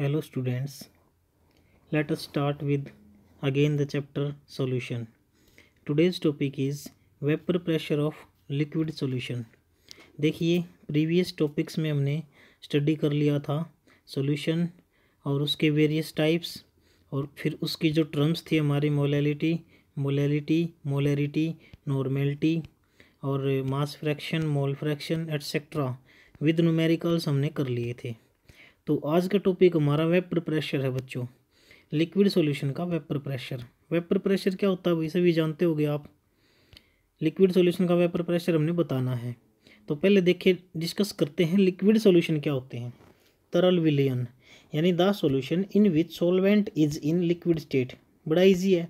hello students let us start with again the chapter solution today's topic is vapor pressure of liquid solution देखिए previous topics में हमने study कर लिया था solution और उसके various types और फिर उसकी जो terms थी हमारी molality molality molarity normality और mass fraction mole fraction etc with numericals हमने कर लिए थे तो आज का टॉपिक हमारा वेपर प्रेशर है बच्चों लिक्विड सॉल्यूशन का वेपर प्रेशर वेपर प्रेशर क्या होता है वैसे भी जानते हो आप लिक्विड सॉल्यूशन का वेपर प्रेशर हमने बताना है तो पहले देखिए डिस्कस करते हैं लिक्विड सॉल्यूशन क्या होते हैं तरल विलयन यानी the solution in which solvent is in liquid state बड़ा इजी है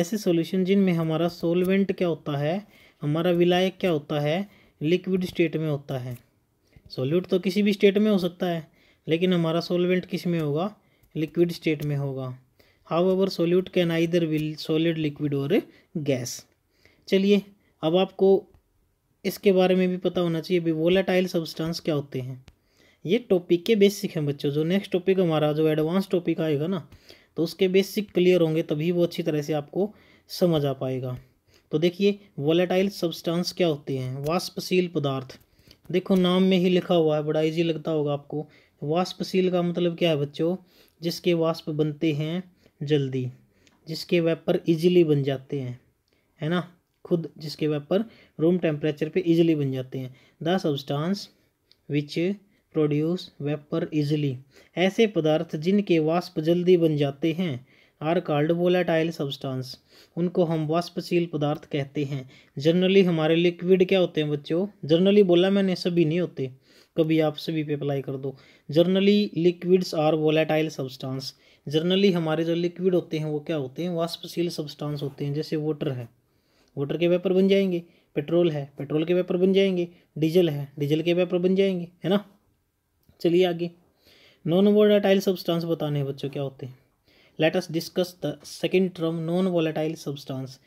ऐसे सॉल्यूशन जिनमें हमारा सॉल्वेंट क्या होता है हमारा विलायक क्या होता है लिक्विड स्टेट में होता है सॉल्यूट तो किसी भी स्टेट में हो सकता है लेकिन हमारा सोलवेंट किस में होगा लिक्विड स्टेट में होगा however solute can either will solid liquid और गैस चलिए अब आपको इसके बारे में भी पता होना चाहिए वोलाटाइल सब्सटेंस क्या होते हैं ये टॉपिक के बेसिक हैं बच्चों जो नेक्स्ट टॉपिक हमारा जो एडवांस टॉपिक आएगा ना तो उसके बेसिक क्लियर होंगे तभी वो अच्छी तरह से आपको समझ आ पाएगा तो देखिए वोलेटाइल सब्सटेंस क्या होते हैं वाष्पशील पदार्थ देखो नाम में ही लिखा हुआ है बड़ा इजी लगता होगा आपको वाष्पशील का मतलब क्या है बच्चों जिसके वाष्प बनते हैं जल्दी जिसके वेपर इजीली बन जाते हैं है ना खुद जिसके वेपर रूम टेम्परेचर पे इजीली बन जाते हैं the substance which produce vapour easily ऐसे पदार्थ जिनके वाष्प जल्दी बन जाते हैं आर कार्ड वोलाटाइल सब्सटांस उनको हम वाष्पशील पदार्थ कहते हैं जनरली हमारे लिक्विड क्या होते हैं बच्चों जनरली बोला मैंने सभी नहीं होते कभी आप सभी पे अप्लाई कर दो generally liquids are volatile substance generally हमारे जो लिक्विड होते हैं वो क्या होते हैं वाष्पशील सब्सटेंस होते हैं जैसे वाटर है वाटर के वेपर बन जाएंगे पेट्रोल है पेट्रोल के वेपर बन जाएंगे डीजल है डीजल के वेपर बन जाएंगे है ना चलिए आगे नॉन वोलेटाइल सब्सटेंस बताने हैं बच्चों क्या होते हैं let us discuss the second term non volatile substance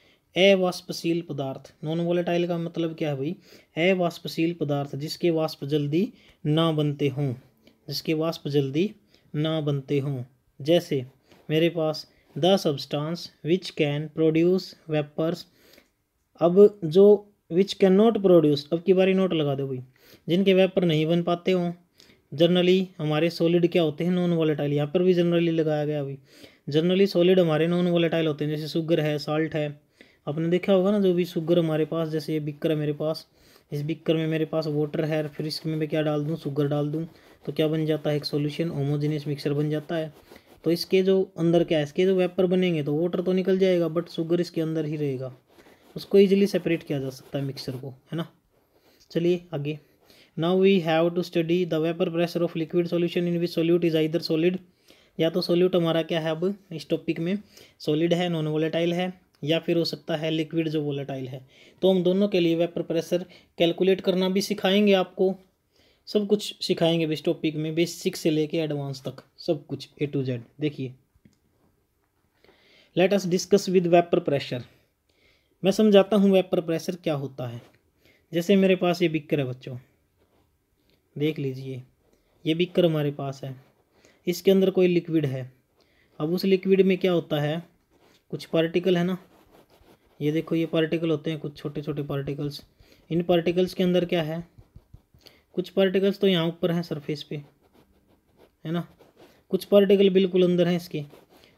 अवाष्पशील पदार्थ नॉन वोलेटाइल का मतलब क्या है भाई अवाष्पशील पदार्थ जिसके वाष्प जल्दी ना बनते हों जिसके वाष्प जल्दी ना बनते हों जैसे मेरे पास the substance which can produce vapours अब जो विच कैन नॉट प्रोड्यूस अब की बारी नोट लगा दो भाई जिनके वेपर नहीं बन पाते हों जनरली हमारे सॉलिड क्या होते हैं नॉन वोलेटाइल यहाँ पर भी जनरली लगाया गया अभी जनरली सॉलिड हमारे नॉन वोलेटाइल होते हैं जैसे शुगर है साल्ट है आपने देखा होगा ना जो भी शुगर हमारे पास जैसे ये बिक्कर है मेरे पास इस बिक्कर में मेरे पास वाटर है फिर इसमें मैं क्या डाल दूँ शुगर डाल दूँ तो क्या बन जाता है एक सोल्यूशन होमोजीनियस मिक्सर बन जाता है तो इसके जो अंदर क्या है इसके जो वेपर बनेंगे तो वाटर तो निकल जाएगा बट शुगर इसके अंदर ही रहेगा उसको ईजिली सेपरेट किया जा सकता है मिक्सर को है ना चलिए आगे now we have to study the vapour pressure of liquid solution in which solute is either solid या तो सोल्यूट हमारा क्या है अब इस टॉपिक में सॉलिड है नॉन वोलेटाइल है या फिर हो सकता है लिक्विड जो वोलेटाइल है तो हम दोनों के लिए वेपर प्रेशर कैलकुलेट करना भी सिखाएंगे आपको सब कुछ सिखाएंगे इस टॉपिक में बेसिक से लेके एडवांस तक सब कुछ ए टू जेड देखिए let us discuss with vapour pressure मैं समझाता हूँ वेपर प्रेशर क्या होता है जैसे मेरे पास ये बिकर है बच्चों देख लीजिए ये बिकर हमारे पास है इसके अंदर कोई लिक्विड है अब उस लिक्विड में क्या होता है कुछ पार्टिकल है ना ये देखो ये पार्टिकल होते हैं कुछ छोटे छोटे पार्टिकल्स इन पार्टिकल्स के अंदर क्या है कुछ पार्टिकल्स तो यहाँ ऊपर हैं सरफेस पे है ना कुछ पार्टिकल बिल्कुल अंदर हैं इसके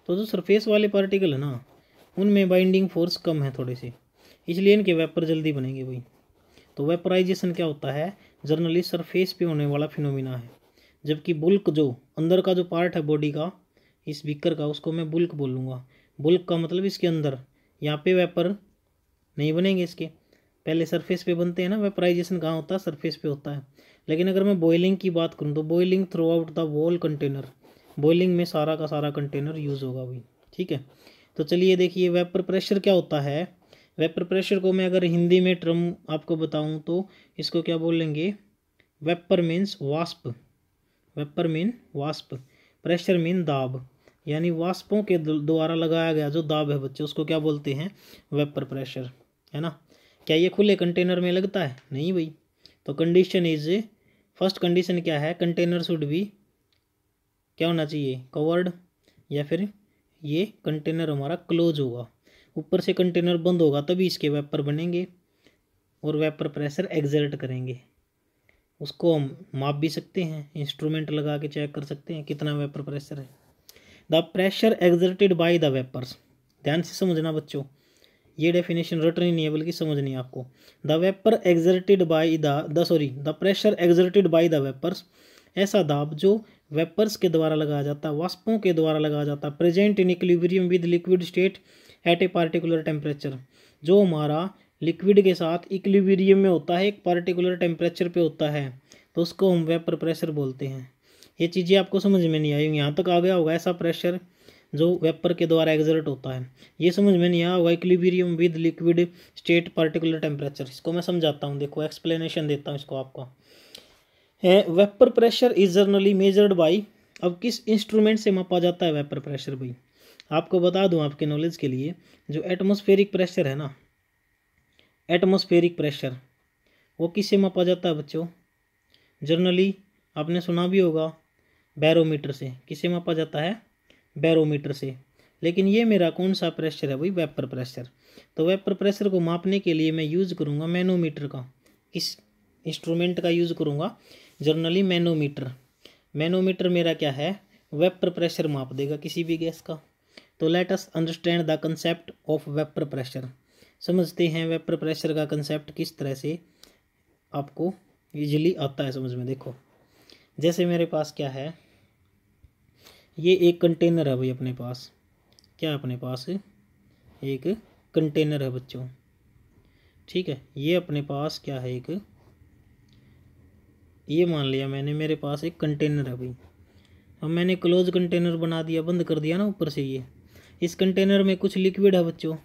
तो जो सरफेस वाले पार्टिकल है ना उनमें बाइंडिंग फोर्स कम है थोड़े से इसलिए इनके वेपर जल्दी बनेंगे भाई तो वेपराइजेशन क्या होता है जर्नली सरफेस पे होने वाला फिनोमिना है जबकि बुल्क जो अंदर का जो पार्ट है बॉडी का इस बीकर का उसको मैं बुल्क बोलूँगा बुल्क का मतलब इसके अंदर यहाँ पे वेपर नहीं बनेंगे इसके पहले सरफेस पे बनते हैं ना वेपराइजेशन कहाँ होता है सरफेस पे होता है लेकिन अगर मैं बॉयलिंग की बात करूँ तो boiling throughout the wall container boiling में सारा का सारा कंटेनर यूज़ होगा भाई ठीक है तो चलिए देखिए वेपर प्रेशर क्या होता है वेपर प्रेशर को मैं अगर हिंदी में ट्रम आपको बताऊँ तो इसको क्या बोलेंगे वेपर मीन्स वास्प वेपर मीन वास्प प्रेशर मीन दाब यानी वाष्पों के द्वारा लगाया गया जो दाब है बच्चे उसको क्या बोलते हैं वेपर प्रेशर है ना क्या ये खुले कंटेनर में लगता है नहीं भाई तो कंडीशन इज फर्स्ट कंडीशन क्या है कंटेनर शुड भी क्या होना चाहिए कवर्ड या फिर ये कंटेनर हमारा क्लोज होगा ऊपर से कंटेनर बंद होगा तभी इसके वेपर बनेंगे और वेपर प्रेशर एग्जर्ट करेंगे उसको हम माप भी सकते हैं इंस्ट्रूमेंट लगा के चेक कर सकते हैं कितना वेपर प्रेशर है the pressure exerted by the vapours ध्यान से समझना बच्चों ये डेफिनेशन रटनी नहीं है बल्कि समझनी है आपको the vapour exerted by the the sorry the pressure exerted by the vapours ऐसा दाब जो वेपर्स के द्वारा लगाया जाता है वाष्पों के द्वारा लगाया जाता है present in equilibrium with liquid state at a particular temperature जो हमारा लिक्विड के साथ इक्विब्रियम में होता है एक पार्टिकुलर टेम्परेचर पे होता है तो उसको हम वेपर प्रेशर बोलते हैं ये चीज़ें आपको समझ में नहीं आई यहाँ तक आ गया होगा ऐसा प्रेशर जो वेपर के द्वारा एग्जर्ट होता है ये समझ में नहीं आया होगा equilibrium with liquid state particular temperature इसको मैं समझाता हूँ देखो एक्सप्लेनेशन देता हूँ इसको आपको vapour pressure is generally measured by अब किस इंस्ट्रूमेंट से मापा जाता है वेपर प्रेशर भाई आपको बता दूँ आपके नॉलेज के लिए जो एटमोस्फेरिक प्रेशर है ना एटमोस्फेरिक प्रेशर वो किससे मापा जाता है बच्चों जर्नली आपने सुना भी होगा बैरोमीटर से किसे मापा जाता है बैरोमीटर से लेकिन ये मेरा कौन सा प्रेशर है वही वेपर प्रेशर तो वेपर प्रेशर को मापने के लिए मैं यूज़ करूँगा मैनोमीटर का किस इंस्ट्रूमेंट का यूज़ करूँगा जर्नली मैनोमीटर मैनोमीटर मेरा क्या है वेपर प्रेशर माप देगा किसी भी गैस का तो let us understand the concept of vapour pressure समझते हैं वेपर प्रेशर का कंसेप्ट किस तरह से आपको ईजिली आता है समझ में देखो जैसे मेरे पास क्या है ये एक कंटेनर है भाई अपने पास क्या अपने पास एक कंटेनर है बच्चों ठीक है ये अपने पास क्या है एक ये मान लिया मैंने मेरे पास एक कंटेनर है भाई अब मैंने क्लोज कंटेनर बना दिया बंद कर दिया ना ऊपर से ये इस कंटेनर में कुछ लिक्विड है बच्चों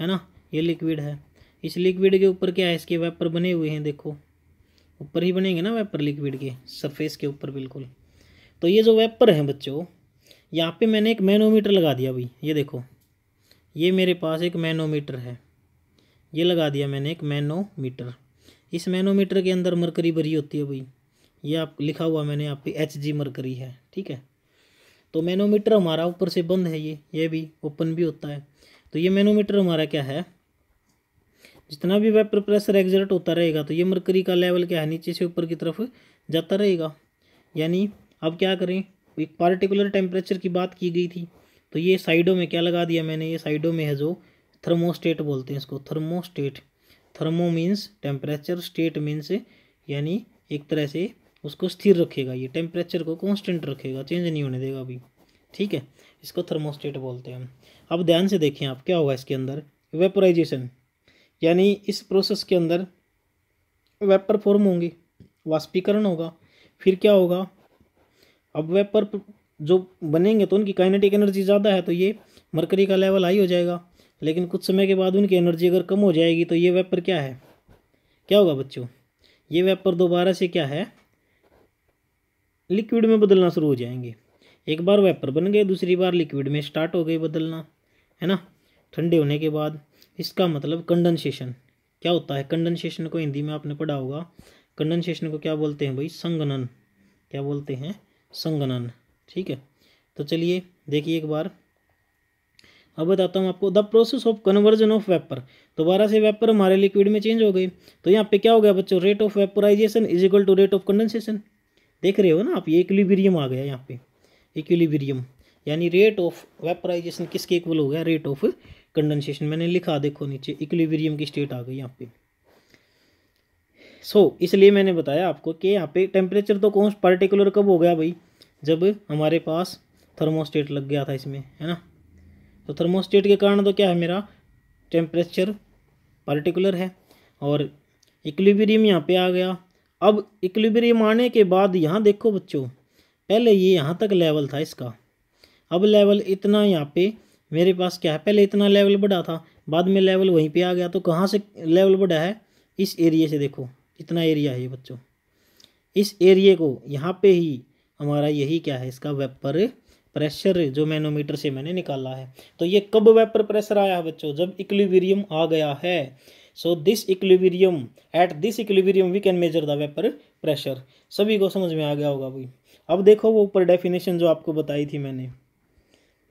है ना ये लिक्विड है इस लिक्विड के ऊपर क्या है इसके वेपर बने हुए हैं देखो ऊपर ही बनेंगे ना वेपर लिक्विड के सरफेस के ऊपर बिल्कुल तो ये जो वेब पर बच्चों यहाँ पे मैंने एक मैनोमीटर लगा दिया भाई ये देखो ये मेरे पास एक मैनोमीटर है ये लगा दिया मैंने एक मैनोमीटर इस मैनोमीटर के अंदर मरकरी भरी होती है भाई ये आप लिखा हुआ मैंने आपकी एच जी मरकरी है ठीक है तो मैनोमीटर हमारा ऊपर से बंद है ये ये भी ओपन भी होता है तो ये मैनोमीटर हमारा क्या है जितना भी वेपर प्रेशर एग्जर्ट होता रहेगा तो ये मरकरी का लेवल क्या है नीचे से ऊपर की तरफ जाता रहेगा यानी अब क्या करें एक पार्टिकुलर टेम्परेचर की बात की गई थी तो ये साइडों में क्या लगा दिया मैंने ये साइडों में है जो थर्मोस्टेट बोलते हैं इसको thermostat thermo means temperature state means यानी एक तरह से उसको स्थिर रखेगा ये टेम्परेचर को कांस्टेंट रखेगा चेंज नहीं होने देगा अभी ठीक है इसको थर्मोस्टेट बोलते हैं अब ध्यान से देखें आप क्या होगा इसके अंदर वेपोराइजेशन यानी इस प्रोसेस के अंदर वेपर फॉर्म होंगे वाष्पीकरण होगा फिर क्या होगा अब वेपर पर जो बनेंगे तो उनकी काइनेटिक एनर्जी ज़्यादा है तो ये मरकरी का लेवल हाई हो जाएगा लेकिन कुछ समय के बाद उनकी एनर्जी अगर कम हो जाएगी तो ये वेपर क्या है क्या होगा बच्चों ये वेपर दोबारा से क्या है लिक्विड में बदलना शुरू हो जाएंगे एक बार वेपर बन गए दूसरी बार लिक्विड में स्टार्ट हो गए बदलना है ना ठंडे होने के बाद इसका मतलब कंडेंसेशन क्या होता है कंडेंसेशन को हिंदी में आपने पढ़ा होगा कंडेंसेशन को क्या बोलते हैं भाई संगनन क्या बोलते हैं संगणन ठीक है तो चलिए देखिए एक बार अब बताता हूँ आपको the process of conversion of vapour दोबारा से वेपर हमारे लिक्विड में चेंज हो गए तो यहाँ पे क्या हो गया बच्चों rate of vaporization is equal to rate of condensation देख रहे हो ना आप ये इक्विलिब्रियम आ गया यहाँ पे इक्विलिब्रियम यानी रेट ऑफ वेपराइजेशन किसके इक्वल हो गया रेट ऑफ कंडेंसेशन मैंने लिखा देखो नीचे इक्विलिब्रियम की स्टेट आ गई यहाँ पे सो so, इसलिए मैंने बताया आपको कि यहाँ पे टेम्परेचर तो कौन पर्टिकुलर कब हो गया भाई जब हमारे पास थर्मोस्टेट लग गया था इसमें है ना तो थर्मोस्टेट के कारण तो क्या है मेरा टेम्परेचर पर्टिकुलर है और इक्लिबेरियम यहाँ पे आ गया अब इक्लिबेरियम आने के बाद यहाँ देखो बच्चों पहले ये यहाँ तक लेवल था इसका अब लेवल इतना यहाँ पे मेरे पास क्या है पहले इतना लेवल बढ़ा था बाद में लेवल वहीं पे आ गया तो कहाँ से लेवल बढ़ा है इस एरिए से देखो कितना एरिया है ये बच्चों इस एरिए को यहाँ पे ही हमारा यही क्या है इसका वेपर प्रेशर जो मैनोमीटर से मैंने निकाला है तो ये कब वेपर प्रेशर आया है बच्चों जब इक्लिवीरियम आ गया है so this equilibrium at this equilibrium we can measure the vapour pressure सभी को समझ में आ गया होगा भाई अब देखो वो ऊपर डेफिनेशन जो आपको बताई थी मैंने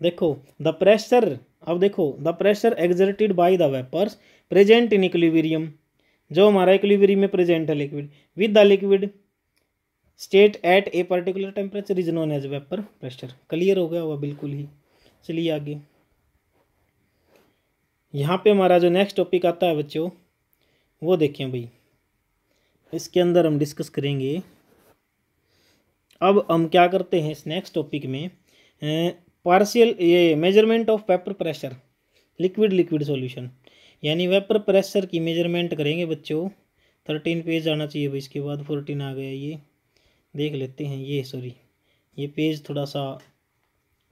देखो द प्रेशर अब देखो the pressure exerted by the vapour present in equilibrium जो हमारा इक्लिवीरियम में प्रेजेंट है liquid with the liquid state at a particular temperature is known as vapour pressure clear हो गया हुआ बिल्कुल ही चलिए आगे यहाँ पे हमारा जो नेक्स्ट टॉपिक आता है बच्चों वो देखें भाई इसके अंदर हम डिस्कस करेंगे अब हम क्या करते हैं इस नेक्स्ट टॉपिक में पार्शियल ये measurement of paper pressure liquid liquid solution यानी वेपर प्रेशर की मेजरमेंट करेंगे बच्चों थर्टीन पेज आना चाहिए भाई इसके बाद फोर्टीन आ गया ये देख लेते हैं ये सॉरी ये पेज थोड़ा सा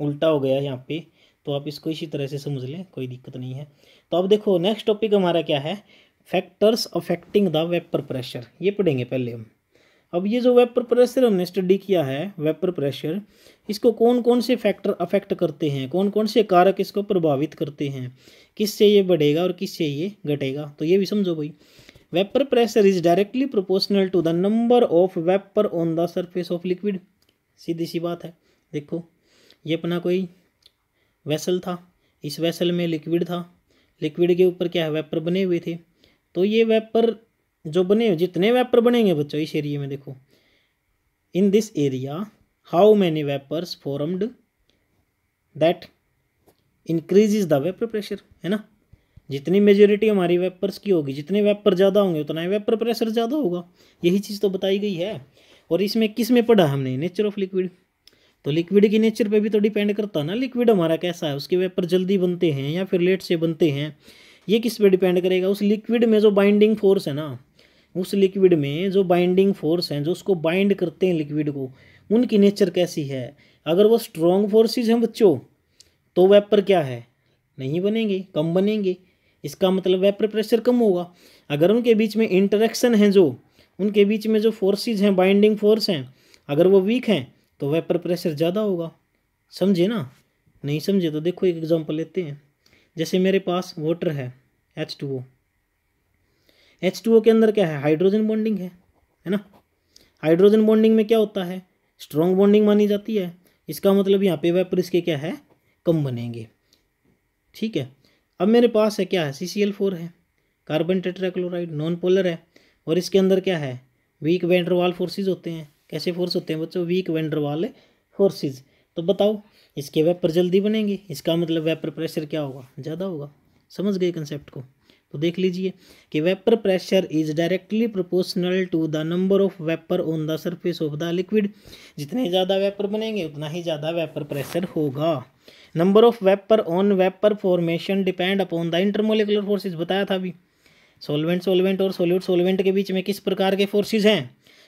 उल्टा हो गया है यहाँ पे तो आप इसको इसी तरह से समझ लें कोई दिक्कत नहीं है तो अब देखो नेक्स्ट टॉपिक हमारा क्या है factors affecting the vapour pressure ये पढ़ेंगे पहले हम अब ये जो वेपर प्रेशर हमने स्टडी किया है वेपर प्रेशर इसको कौन कौन से फैक्टर अफेक्ट करते हैं कौन कौन से कारक इसको प्रभावित करते हैं किससे ये बढ़ेगा और किससे ये घटेगा तो ये भी समझो भाई vapour pressure is directly proportional to the number of vapour on the surface of liquid सीधी सी बात है देखो ये अपना कोई वेसल था इस वेसल में लिक्विड था लिक्विड के ऊपर क्या है वेपर बने हुए थे तो ये वेपर जो बने जितने वेपर बनेंगे बच्चों इस एरिए में देखो in this area how many vapours formed that increase the vapour pressure है ना जितनी मेजोरिटी हमारी वेपर्स की होगी जितने वेपर ज़्यादा होंगे उतना ही वेपर प्रेशर ज़्यादा होगा यही चीज़ तो बताई गई है और इसमें किस में पढ़ा हमने नेचर ऑफ लिक्विड तो लिक्विड की नेचर पे भी तो डिपेंड करता है ना लिक्विड हमारा कैसा है उसके वेपर जल्दी बनते हैं या फिर लेट से बनते हैं ये किस पर डिपेंड करेगा उस लिक्विड में जो बाइंडिंग फोर्स है ना उस लिक्विड में जो बाइंडिंग फोर्स हैं जो उसको बाइंड करते हैं लिक्विड को उनकी नेचर कैसी है अगर वो स्ट्रॉन्ग फोर्सेज हैं बच्चों तो वेपर क्या है नहीं बनेंगे कम बनेंगे इसका मतलब वेपर प्रेशर कम होगा अगर उनके बीच में इंटरेक्शन है जो उनके बीच में जो फोर्सेज हैं बाइंडिंग फोर्स हैं अगर वो वीक हैं तो वेपर प्रेशर ज़्यादा होगा समझे ना नहीं समझे तो देखो एक एग्जांपल लेते हैं जैसे मेरे पास वाटर है H two O H two O के अंदर क्या है हाइड्रोजन बॉन्डिंग है है ना हाइड्रोजन बॉन्डिंग में क्या होता है स्ट्रॉन्ग बॉन्डिंग मानी जाती है इसका मतलब यहाँ पे वेपर इसके क्या है कम बनेंगे ठीक है अब मेरे पास है क्या है सी सी एल फोर है कार्बन टेट्राक्लोराइड नॉन पोलर है और इसके अंदर क्या है वीक वाल फोर्सेज होते हैं कैसे फोर्स होते हैं बच्चों वीक वाले फोर्सेज तो बताओ इसके वेपर जल्दी बनेंगे इसका मतलब वेपर प्रेशर क्या होगा ज़्यादा होगा समझ गए कंसेप्ट को तो देख लीजिए कि vapour pressure is directly proportional to the number of vapour on the surface of the liquid जितने ज़्यादा वेपर बनेंगे उतना ही ज़्यादा वेपर प्रेशर होगा number of vapour on vapour formation depend upon the intermolecular forces बताया था अभी सोलवेंट सोलवेंट और सोल्यूट सोलवेंट के बीच में किस प्रकार के फोर्सेज हैं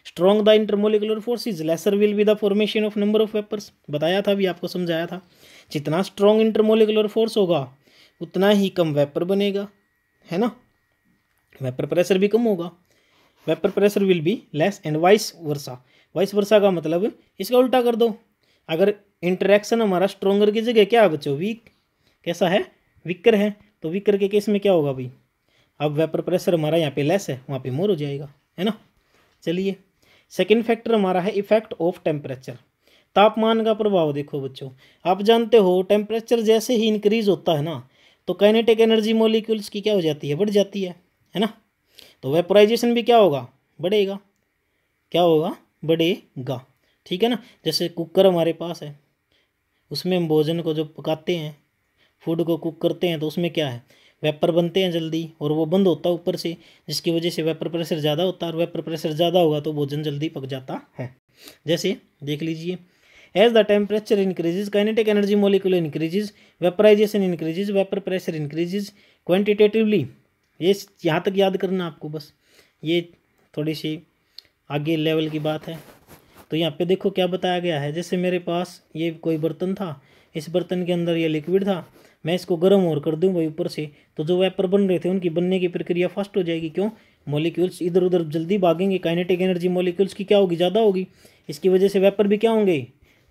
strong the intermolecular forces lesser will be the formation of number of vapours बताया था अभी आपको समझाया था जितना स्ट्रॉन्ग इंटरमोलिकुलर फोर्स होगा उतना ही कम वेपर बनेगा है ना वेपर प्रेशर भी कम होगा vapour pressure will be less and vice versa vice versa का मतलब इसका उल्टा कर दो अगर इंटरेक्शन हमारा स्ट्रोंगर की जगह क्या है बच्चों वीक कैसा है विकर है तो विकर के केस में क्या होगा भाई अब वेपर प्रेशर हमारा यहाँ पे लेस है वहाँ पे मोर हो जाएगा है ना चलिए सेकेंड फैक्टर हमारा है इफेक्ट ऑफ टेम्परेचर तापमान का प्रभाव देखो बच्चों आप जानते हो टेम्परेचर जैसे ही इंक्रीज होता है ना तो कैनेटिक एनर्जी मोलिक्यूल्स की क्या हो जाती है बढ़ जाती है है ना तो वेपोराइजेशन भी क्या होगा बढ़ेगा क्या होगा बढ़ेगा ठीक है ना जैसे कुकर हमारे पास है उसमें हम भोजन को जो पकाते हैं फूड को कुक करते हैं तो उसमें क्या है वेपर बनते हैं जल्दी और वो बंद होता है ऊपर से जिसकी वजह से वेपर प्रेशर ज़्यादा होता है और वेपर प्रेशर ज़्यादा होगा तो भोजन जल्दी पक जाता है जैसे देख लीजिए As the temperature increases, kinetic energy molecule increases, vaporization increases, vapor pressure increases quantitatively. ये यहाँ तक याद करना आपको बस ये थोड़ी सी आगे लेवल की बात है तो यहाँ पे देखो क्या बताया गया है जैसे मेरे पास ये कोई बर्तन था इस बर्तन के अंदर ये लिक्विड था मैं इसको गर्म और कर दूँ भाई ऊपर से तो जो वेपर बन रहे थे उनकी बनने की प्रक्रिया फास्ट हो जाएगी क्यों मॉलिक्यूल्स इधर उधर जल्दी भागेंगे काइनेटिक एनर्जी मॉलिक्यूल्स की क्या होगी ज़्यादा होगी इसकी वजह से वेपर भी क्या होंगे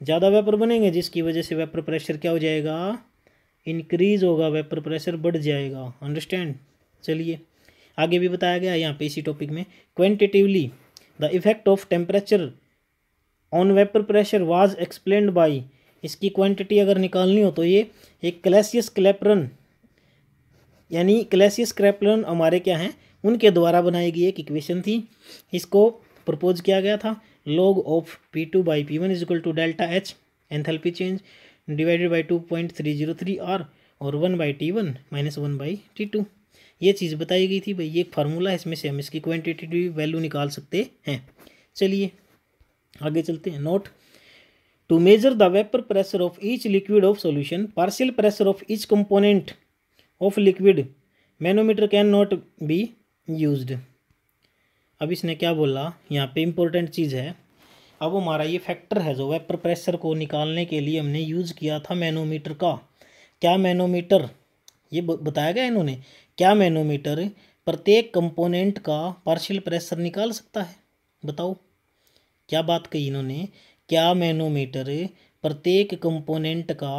ज़्यादा वेपर बनेंगे जिसकी वजह से वेपर प्रेशर क्या हो जाएगा इंक्रीज़ होगा वेपर प्रेशर बढ़ जाएगा अंडरस्टैंड चलिए आगे भी बताया गया यहाँ पे इसी टॉपिक में quantitatively the effect of temperature on vapour pressure was explain by इसकी क्वांटिटी अगर निकालनी हो तो ये एक क्लेसियस क्लेपरन यानी क्लेसियस क्रेपरन हमारे क्या हैं उनके द्वारा बनाई गई एक इक्वेशन थी इसको प्रपोज किया गया था log of P2 by P1 is equal to delta H enthalpy change divided by 2.303 R और one by T one minus one by T two ये चीज़ बताई गई थी भाई ये एक फार्मूला है इसमें से हम इसकी क्वांटिटेटिव वैल्यू निकाल सकते हैं चलिए आगे चलते हैं note to measure the vapour pressure of each liquid of solution partial pressure of each component of liquid manometer can not be used अब इसने क्या बोला यहाँ पे इम्पोर्टेंट चीज़ है अब हमारा ये फैक्टर है जो वेपर प्रेशर को निकालने के लिए हमने यूज़ किया था मैनोमीटर का क्या मैनोमीटर ये बताया गया इन्होंने क्या मैनोमीटर प्रत्येक कंपोनेंट का पार्शियल प्रेशर निकाल सकता है बताओ क्या बात कही इन्होंने क्या मैनोमीटर प्रत्येक कंपोनेंट का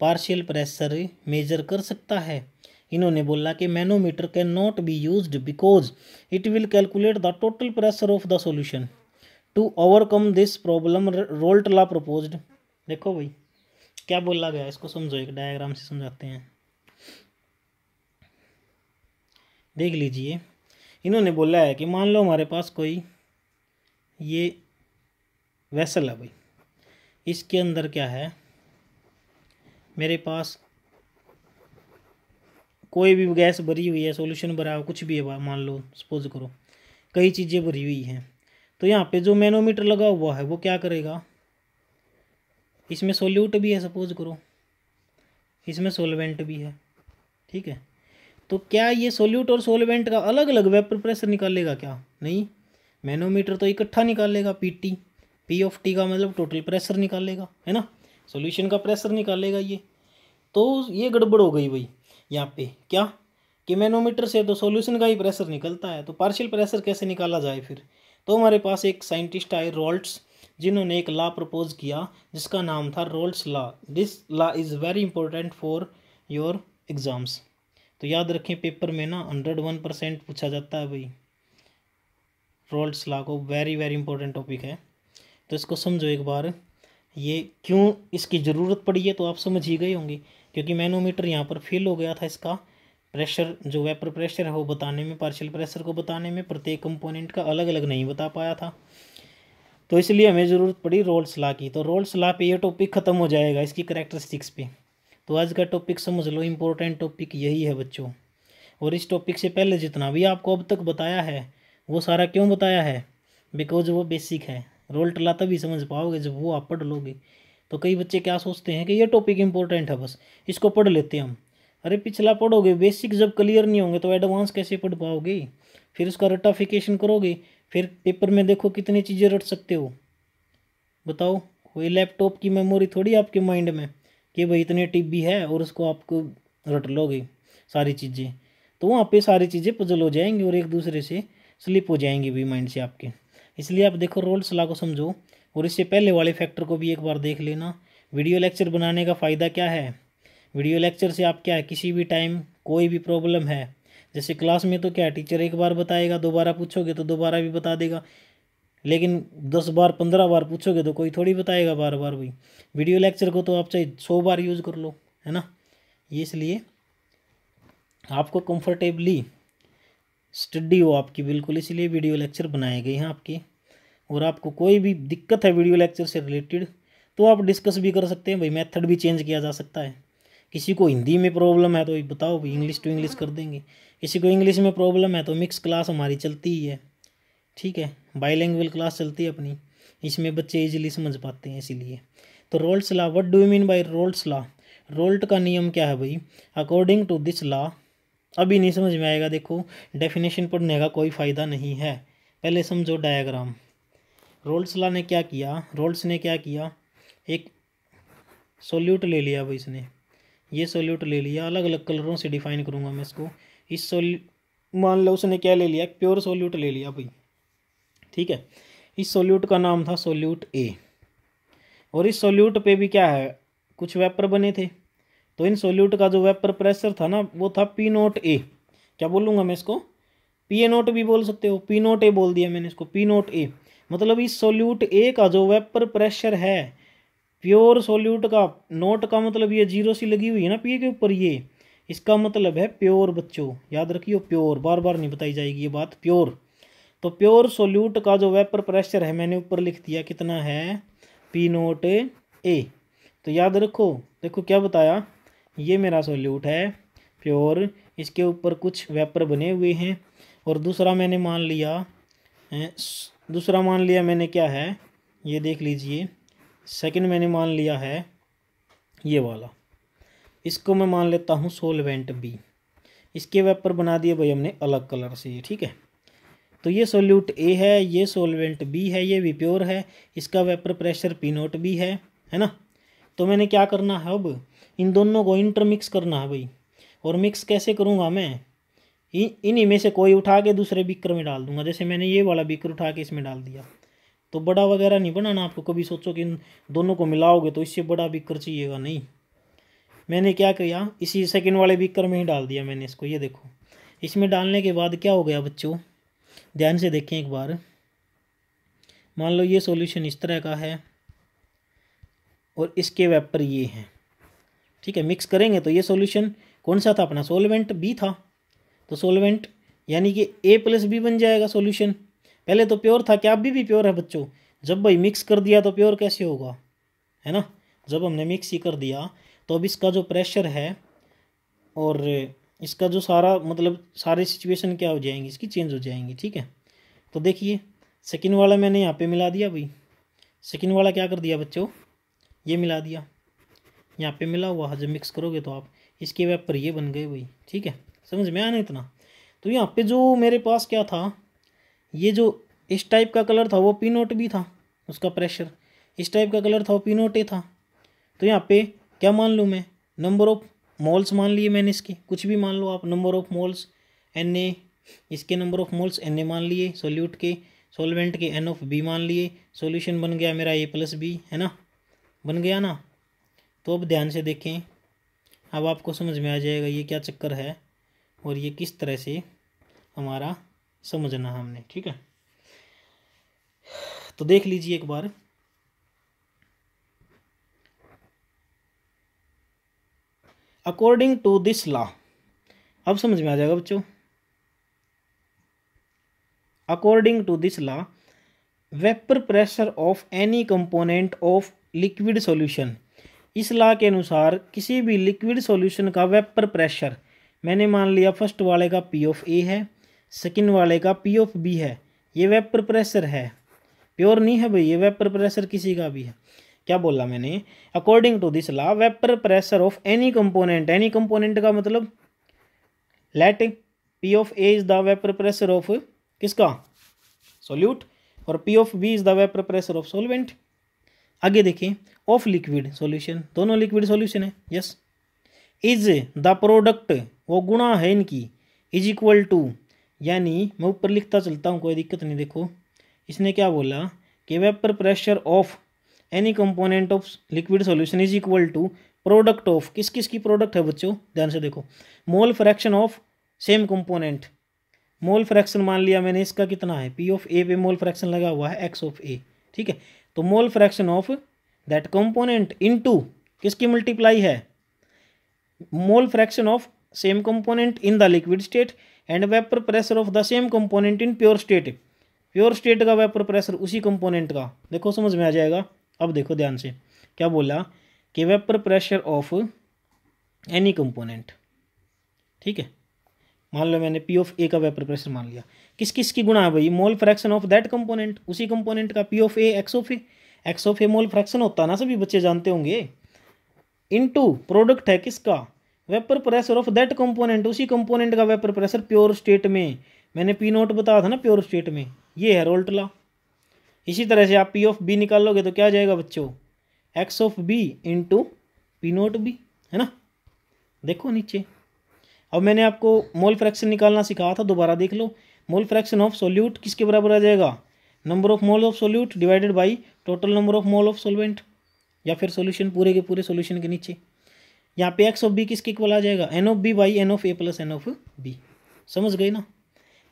पार्शियल प्रेशर मेजर कर सकता है इन्होंने बोला कि manometer can not be use because it will calculate the total pressure of the solution to overcome this problem रोल्टला प्रपोज देखो भाई क्या बोला गया इसको समझो एक डायग्राम से समझाते हैं देख लीजिए इन्होंने बोला है कि मान लो हमारे पास कोई ये वैसल है भाई इसके अंदर क्या है मेरे पास कोई भी गैस भरी हुई है सॉल्यूशन भरा हुआ कुछ भी है मान लो सपोज करो कई चीज़ें भरी हुई हैं तो यहाँ पे जो मैनोमीटर लगा हुआ है वो क्या करेगा इसमें सोल्यूट भी है सपोज करो इसमें सोलवेंट भी है ठीक है तो क्या ये सोल्यूट और सोलवेंट का अलग अलग वेपर प्रेशर निकालेगा क्या नहीं मैनोमीटर तो इकट्ठा निकालेगा टी पी ऑफ टी का मतलब टोटल प्रेशर निकालेगा है ना सोल्यूशन का प्रेशर निकालेगा ये तो ये गड़बड़ हो गई भाई यहाँ पे क्या कि मैनोमीटर से तो सॉल्यूशन का ही प्रेशर निकलता है तो पार्शियल प्रेशर कैसे निकाला जाए फिर तो हमारे पास एक साइंटिस्ट आए रोल्ट्स जिन्होंने एक लॉ प्रपोज किया जिसका नाम था Raoult's law this law is very important for your exams तो याद रखें पेपर में ना हंड्रेड वन परसेंट पूछा जाता है भाई रोल्ट्स लॉ को वेरी वेरी इंपॉर्टेंट टॉपिक है तो इसको समझो एक बार ये क्यों इसकी ज़रूरत पड़ी है तो आप समझ ही गए होंगे क्योंकि मैनोमीटर यहाँ पर फेल हो गया था इसका प्रेशर जो वेपर प्रेशर है वो बताने में पार्शियल प्रेशर को बताने में प्रत्येक कंपोनेंट का अलग अलग नहीं बता पाया था तो इसलिए हमें ज़रूरत पड़ी रोल सलाह की तो रोल सलाह पे ये टॉपिक ख़त्म हो जाएगा इसकी करेक्टरिस्टिक्स पे तो आज का टॉपिक समझ लो इम्पोर्टेंट टॉपिक यही है बच्चों और इस टॉपिक से पहले जितना भी आपको अब तक बताया है वो सारा क्यों बताया है बिकॉज वो बेसिक है रोल टला तभी समझ पाओगे जब वो आप पढ़ लोगे तो कई बच्चे क्या सोचते हैं कि ये टॉपिक इंपॉर्टेंट है बस इसको पढ़ लेते हैं हम अरे पिछला पढ़ोगे बेसिक जब क्लियर नहीं होंगे तो एडवांस कैसे पढ़ पाओगे फिर उसका रटाफिकेशन करोगे फिर पेपर में देखो कितनी चीज़ें रट सकते हो बताओ कोई लैपटॉप की मेमोरी थोड़ी आपके माइंड में कि भाई इतने टिब्बी है और उसको आपको रट लोगे सारी चीज़ें तो वहाँ पे सारी चीज़ें पजल हो जाएंगी और एक दूसरे से स्लिप हो जाएंगी भी माइंड से आपके इसलिए आप देखो रोल्स ला को समझो और इससे पहले वाले फैक्टर को भी एक बार देख लेना वीडियो लेक्चर बनाने का फ़ायदा क्या है वीडियो लेक्चर से आप क्या है किसी भी टाइम कोई भी प्रॉब्लम है जैसे क्लास में तो क्या टीचर एक बार बताएगा दोबारा पूछोगे तो दोबारा भी बता देगा लेकिन दस बार पंद्रह बार पूछोगे तो कोई थोड़ी बताएगा बार बार भी वीडियो लेक्चर को तो आप चाहे सौ बार यूज़ कर लो है ना ये इसलिए आपको कंफर्टेबली स्टडी हो आपकी बिल्कुल इसलिए वीडियो लेक्चर बनाए गए हैं आपके और आपको कोई भी दिक्कत है वीडियो लेक्चर से रिलेटेड तो आप डिस्कस भी कर सकते हैं भाई मेथड भी चेंज किया जा सकता है किसी को हिंदी में प्रॉब्लम है तो बताओ भाई इंग्लिश टू इंग्लिश कर देंगे किसी को इंग्लिश में प्रॉब्लम है तो मिक्स क्लास हमारी चलती ही है ठीक है बाईलैंग्वेज क्लास चलती है अपनी इसमें बच्चे इजीली समझ पाते हैं इसीलिए तो Raoult law what do you mean by Raoult law Raoult का नियम क्या है भाई अकॉर्डिंग टू दिस लॉ अभी नहीं समझ में आएगा देखो डेफिनेशन पढ़ने का कोई फ़ायदा नहीं है पहले समझो डायग्राम रोल्सला ने क्या किया रोल्स ने क्या किया एक सोल्यूट ले लिया भाई इसने ये सोल्यूट ले लिया अलग अलग कलरों से डिफाइन करूँगा मैं इसको इस सोल्यू मान लो उसने क्या ले लिया प्योर सोल्यूट ले लिया भाई ठीक है इस सोल्यूट का नाम था सोल्यूट ए और इस सोल्यूट पे भी क्या है कुछ वेपर बने थे तो इन सोल्यूट का जो वेपर प्रेशर था ना वो था पी नोट ए क्या बोलूँगा मैं इसको पी ए नोट भी बोल सकते हो पी नोट ए बोल दिया मैंने इसको पी नोट ए मतलब इस सोल्यूट ए का जो वेपर प्रेशर है प्योर सोल्यूट का नोट का मतलब ये जीरो सी लगी हुई है ना पी के ऊपर ये इसका मतलब है प्योर बच्चों याद रखियो प्योर बार बार नहीं बताई जाएगी ये बात प्योर तो प्योर सोल्यूट का जो वेपर प्रेशर है मैंने ऊपर लिख दिया कितना है पी नोट ए तो याद रखो देखो क्या बताया ये मेरा सोल्यूट है प्योर इसके ऊपर कुछ वेपर बने हुए हैं और दूसरा मैंने मान लिया दूसरा मान लिया मैंने क्या है ये देख लीजिए सेकंड मैंने मान लिया है ये वाला इसको मैं मान लेता हूँ सोलवेंट बी इसके वेपर बना दिए भाई हमने अलग कलर से ठीक है तो ये सोल्यूट ए है ये सोलवेंट बी है ये विप्योर है इसका vapour pressure P naught B है है ना तो मैंने क्या करना है अब इन दोनों को इंटरमिक्स करना है भाई और मिक्स कैसे करूँगा मैं इन्हीं में से कोई उठा के दूसरे बिकर में डाल दूंगा जैसे मैंने ये वाला बीकर उठा के इसमें डाल दिया तो बड़ा वगैरह नहीं बनाना आपको कभी सोचो कि इन दोनों को मिलाओगे तो इससे बड़ा बिक्र चाहिएगा नहीं मैंने क्या किया इसी सेकेंड वाले बिकर में ही डाल दिया मैंने इसको ये देखो इसमें डालने के बाद क्या हो गया बच्चों ध्यान से देखें एक बार मान लो ये सोल्यूशन इस तरह का है और इसके वेपर ये हैं ठीक है मिक्स करेंगे तो ये सोल्यूशन कौन सा था अपना सोलवेंट बी था तो सोलवेंट यानी कि ए प्लस बी बन जाएगा सोल्यूशन पहले तो प्योर था क्या अभी भी प्योर है बच्चों जब भाई मिक्स कर दिया तो प्योर कैसे होगा है ना जब हमने मिक्स ही कर दिया तो अब इसका जो प्रेशर है और इसका जो सारा मतलब सारी सिचुएशन क्या हो जाएंगी इसकी चेंज हो जाएंगी ठीक है तो देखिए सेकेंड वाला मैंने यहाँ पे मिला दिया भाई सेकेंड वाला क्या कर दिया बच्चों ये मिला दिया यहाँ पे मिला हुआ जब मिक्स करोगे तो आप इसके वेपर ये बन गए भाई ठीक है समझ में आया इतना तो यहाँ पे जो मेरे पास क्या था ये जो इस टाइप का कलर था वो पी नोट भी था उसका प्रेशर इस टाइप का कलर था वो पी नोट ए था तो यहाँ पे क्या मान लूँ मैं नंबर ऑफ मॉल्स मान लिए मैंने इसके कुछ भी मान लो आप number of moles N A इसके number of moles N A मान लिए सोल्यूट के सोलवेंट के एन ऑफ बी मान लिए सोल्यूशन बन गया मेरा ए प्लस बी है ना बन गया ना तो अब ध्यान से देखें अब आपको समझ में आ जाएगा ये क्या चक्कर है और ये किस तरह से हमारा समझना हमने ठीक है तो देख लीजिए एक बार अकॉर्डिंग टू दिस लॉ अब समझ में आ जाएगा बच्चों according to this law vapour pressure of any component of liquid solution इस लॉ के अनुसार किसी भी लिक्विड सॉल्यूशन का वेपर प्रेशर मैंने मान लिया फर्स्ट वाले का पी ऑफ ए है सेकेंड वाले का पी ऑफ बी है ये वेपर प्रेशर है प्योर नहीं है भाई ये वेपर प्रेशर किसी का भी है क्या बोला मैंने according to this law vapour pressure of any component any component का मतलब let P of A is the vapour pressure of किसका सोल्यूट और P of B is the vapour pressure of solvent आगे देखें ऑफ लिक्विड सोल्यूशन दोनों liquid solution है yes is the product वो गुणा है इनकी इज इक्वल टू यानी मैं ऊपर लिखता चलता हूँ कोई दिक्कत नहीं देखो इसने क्या बोला कि vapour pressure of any component of liquid solution is equal to product of किस किस की प्रोडक्ट है बच्चों ध्यान से देखो mole fraction of same component mole fraction मान लिया मैंने इसका कितना है पी ऑफ ए पे मोल फ्रैक्शन लगा हुआ है एक्स ऑफ ए ठीक है तो mole fraction of that component into किसकी मल्टीप्लाई है mole fraction of same component in the liquid state and vapor pressure of the same component in pure state pure state का vapour pressure उसी component का देखो समझ में आ जाएगा अब देखो ध्यान से क्या बोला कि vapour pressure of any component ठीक है मान लो मैंने पी ऑफ ए का वेपर प्रेशर मान लिया किस किस की गुणा है भाई mole fraction of that component उसी कंपोनेंट का P of A X of A X of A mole fraction होता ना सभी बच्चे जानते होंगे इन टू प्रोडक्ट है किसका vapour pressure of that component उसी कंपोनेंट का वेपर प्रेशर प्योर स्टेट में मैंने पी नोट बताया था ना प्योर स्टेट में ये है रोल्टला इसी तरह से आप पी ऑफ बी निकालोगे तो क्या जाएगा बच्चों X of B into P naught B है ना देखो नीचे अब मैंने आपको मोल फ्रैक्शन निकालना सिखाया था दोबारा देख लो मोल फ्रैक्शन ऑफ सोल्यूट किसके बराबर आ जाएगा number of mole of solute divided by total number of mole of solvent या फिर सोल्यूशन पूरे के पूरे सोल्यूशन के नीचे यहाँ पे एक्स ऑफ बी किसके इक्वल आ जाएगा N of B by N of A plus N of B समझ गए ना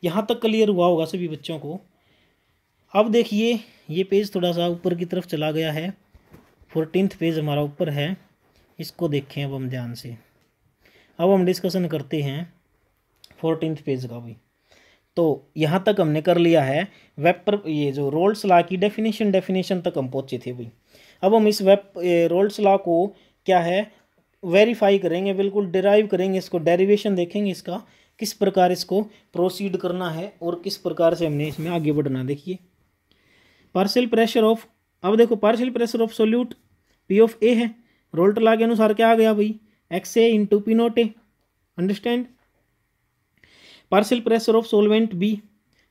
यहाँ तक क्लियर हुआ होगा सभी बच्चों को अब देखिए ये पेज थोड़ा सा ऊपर की तरफ चला गया है फोर्टीनथ पेज हमारा ऊपर है इसको देखें अब हम ध्यान से अब हम डिस्कशन करते हैं फोर्टीनथ पेज का भी तो यहाँ तक हमने कर लिया है वेब पर ये जो रोल्स ला की डेफिनेशन डेफिनेशन तक हम पहुँचे थे भाई अब हम इस वेब रोल्स लॉ को क्या है वेरीफाई करेंगे बिल्कुल डिराइव करेंगे इसको डेरिवेशन देखेंगे इसका किस प्रकार इसको प्रोसीड करना है और किस प्रकार से हमने इसमें आगे बढ़ना देखिए पार्सल प्रेशर ऑफ अब देखो partial pressure of solute P of A है रोल्ट ला के अनुसार क्या आ गया भाई X A into P naught A understand partial pressure of solvent B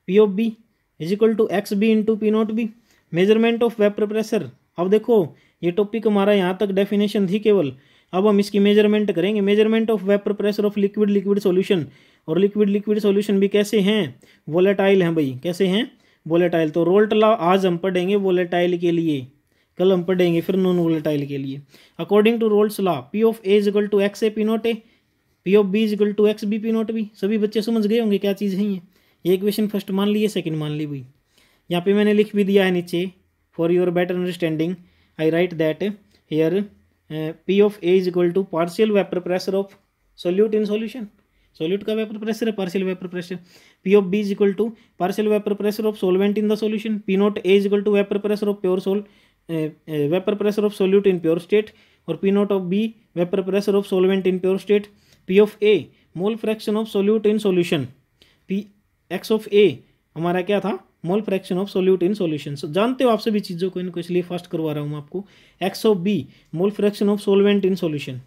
P of B is equal to X B into P naught B measurement of vapour pressure अब देखो ये टॉपिक हमारा यहाँ तक डेफिनेशन थी केवल अब हम इसकी मेजरमेंट करेंगे measurement of vapour pressure of liquid liquid solution और लिक्विड लिक्विड सॉल्यूशन भी कैसे हैं वोलेटाइल हैं भाई कैसे हैं वोलेटाइल तो रोल्ट ला आज हम पढ़ेंगे वोलेटाइल के लिए कल हम पढ़ेंगे फिर नॉन वोलेटाइल के लिए according to Raoult's law P of A equal to X A P naught A P of B equal to X B P naught B सभी बच्चे समझ गए होंगे क्या चीज़ है ये ये क्वेश्चन फर्स्ट मान ली है सेकेंड मान ली भाई यहाँ पे मैंने लिख भी दिया है नीचे for your better understanding I write that here P of A is equal to partial vapour pressure of solute in solution solute का वेपर प्रेशर है partial vapour pressure P of B is equal to partial vapour pressure of solvent in the solution P naught A is equal to vapour pressure of pure solute vapour pressure of solute in pure state और P naught of B vapour pressure of solvent in pure state P of A mole fraction of solute in solution P X of A हमारा क्या था mole fraction of solute in solution जानते हो आप सभी चीज़ों को इनको इसलिए फर्स्ट करवा रहा हूँ आपको X of B mole fraction of solvent in solution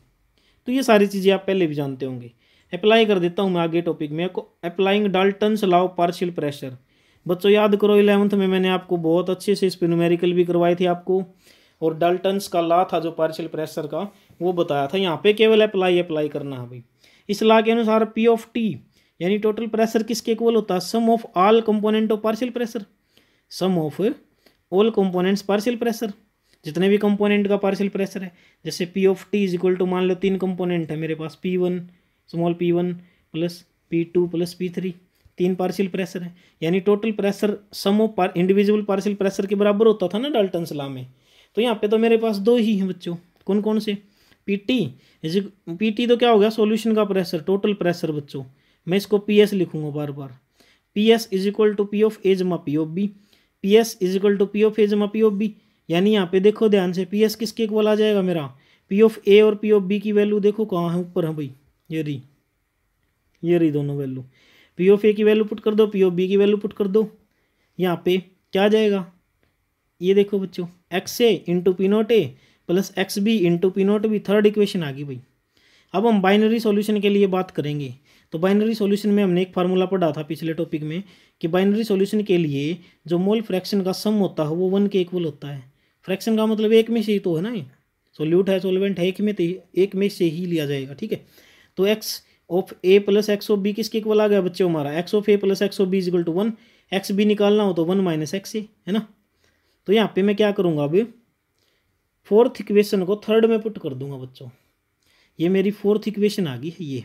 तो ये सारी चीज़ें आप पहले भी जानते होंगे अप्लाई कर देता हूँ मैं आगे टॉपिक में आपको applying Dalton law partial pressure बच्चों याद करो इलेवंथ में मैंने आपको बहुत अच्छे से इस पर भी करवाई थी आपको और डाल्टन्स का ला था जो पार्शियल प्रेशर का वो बताया था यहाँ पे केवल अप्लाई अप्लाई करना है भाई इस ला के अनुसार पी ऑफ टी यानी टोटल प्रेशर किसके इक्वल होता है sum of all component of partial pressure sum of all components partial pressure जितने भी कंपोनेंट का पार्शियल प्रेशर है जैसे P of T is equal to मान लो तीन कंपोनेंट है मेरे पास P one small P one plus P two plus P three तीन पार्शियल प्रेशर है यानी total pressure sum of par individual partial pressure के बराबर होता था ना डाल्टन सलाह में तो यहाँ पे तो मेरे पास दो ही हैं बच्चों कौन कौन से पी टी पी टी तो क्या हो गया सोल्यूशन का प्रेशर टोटल प्रेशर बच्चों मैं इसको पी एस लिखूंगा बार बार P S is equal to P of A जमा P of B P S is equal to P of A जमा पी ऑफ बी यानी यहाँ पे देखो ध्यान से पी एस किसके इक्वल आ जाएगा मेरा पी ऑफ ए और पी ऑफ बी की वैल्यू देखो कहाँ है ऊपर है भाई ये रही ये रही दोनों वैल्यू पी ऑफ ए की वैल्यू पुट कर दो पी ऑफ बी की वैल्यू पुट कर दो यहाँ पे क्या जाएगा ये देखो बच्चों X A into P naught A plus X B into P naught B third equation आ गई भाई अब हम बाइनरी सॉल्यूशन के लिए बात करेंगे तो बाइनरी सॉल्यूशन में हमने एक फार्मूला पढ़ा था पिछले टॉपिक में कि बाइनरी सॉल्यूशन के लिए जो मोल फ्रैक्शन का सम होता है वो वन के इक्वल होता है फ्रैक्शन का मतलब एक में से ही तो है ना ये सोल्यूट है सोलवेंट है एक में तो एक में से ही लिया जाएगा ठीक है तो X of A plus X of B किसके इक्वल आ गया बच्चे हमारा X of A plus X of B equal to one X B निकालना हो तो वन माइनस एक्स ए है ना तो यहाँ पे मैं क्या करूँगा अभी फोर्थ इक्वेशन को थर्ड में पुट कर दूंगा बच्चों ये मेरी फोर्थ इक्वेशन आ गई है ये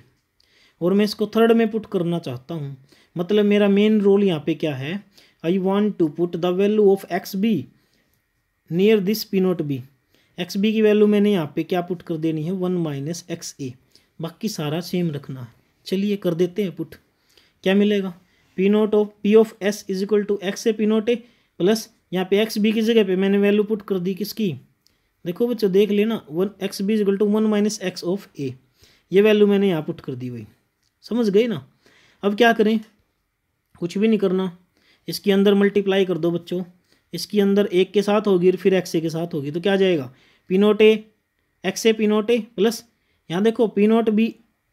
और मैं इसको थर्ड में पुट करना चाहता हूँ मतलब मेरा मेन रोल यहाँ पे क्या है I want to put the value of X B near this P naught B X B की वैल्यू मैंने यहाँ पे क्या पुट कर देनी है वन माइनस एक्स ए बाकी सारा सेम रखना है चलिए कर देते हैं पुट क्या मिलेगा P naught of P of S is equal to X A P naught A plus यहाँ पे एक्स बी की जगह पे मैंने वैल्यू पुट कर दी किसकी देखो बच्चों देख लेना one X B equal to one minus X of A ये वैल्यू मैंने यहाँ पुट कर दी वही समझ गए ना अब क्या करें कुछ भी नहीं करना इसके अंदर मल्टीप्लाई कर दो बच्चों इसके अंदर एक के साथ होगी और फिर एक्स के साथ होगी तो क्या जाएगा पिनोटे एक्स ए पिनोटे प्लस यहाँ देखो पिनोट बी